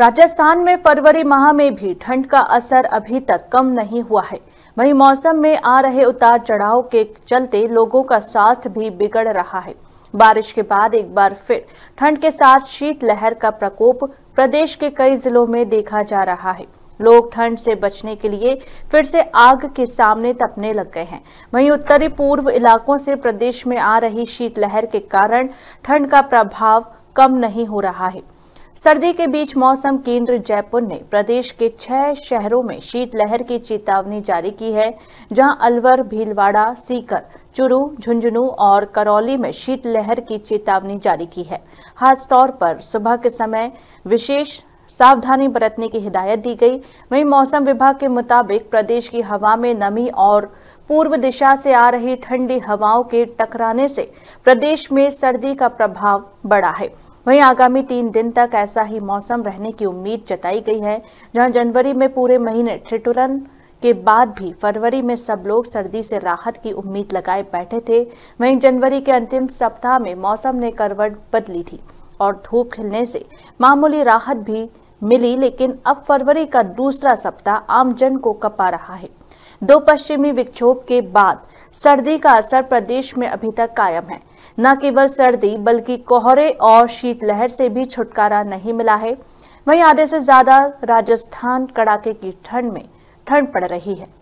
राजस्थान में फरवरी माह में भी ठंड का असर अभी तक कम नहीं हुआ है वहीं मौसम में आ रहे उतार चढ़ाव के चलते लोगों का स्वास्थ्य भी बिगड़ रहा है बारिश के बाद एक बार फिर ठंड के साथ शीतलहर का प्रकोप प्रदेश के कई जिलों में देखा जा रहा है लोग ठंड से बचने के लिए फिर से आग के सामने तपने लग गए हैं वहीं उत्तरी पूर्व इलाकों से प्रदेश में आ रही शीतलहर के कारण ठंड का प्रभाव कम नहीं हो रहा है सर्दी के बीच मौसम केंद्र जयपुर ने प्रदेश के छह शहरों में शीतलहर की चेतावनी जारी की है जहां अलवर भीलवाड़ा सीकर चुरू झुंझुनू और करौली में शीतलहर की चेतावनी जारी की है खासतौर पर सुबह के समय विशेष सावधानी बरतने की हिदायत दी गई वहीं मौसम विभाग के मुताबिक प्रदेश की हवा में नमी और पूर्व दिशा से आ रही ठंडी हवाओं के टकराने से प्रदेश में सर्दी का प्रभाव बढ़ा है वहीं आगामी तीन दिन तक ऐसा ही मौसम रहने की उम्मीद जताई गई है जहां जनवरी में पूरे महीने ठिठुरन के बाद भी फरवरी में सब लोग सर्दी से राहत की उम्मीद लगाए बैठे थे वहीं जनवरी के अंतिम सप्ताह में मौसम ने करवट बदली थी और धूप खिलने से मामूली राहत भी मिली लेकिन अब फरवरी का दूसरा सप्ताह आमजन को कपा रहा है दो पश्चिमी विक्षोभ के बाद सर्दी का असर प्रदेश में अभी तक कायम है न केवल सर्दी बल्कि कोहरे और शीतलहर से भी छुटकारा नहीं मिला है वहीं आधे से ज्यादा राजस्थान कड़ाके की ठंड में ठंड पड़ रही है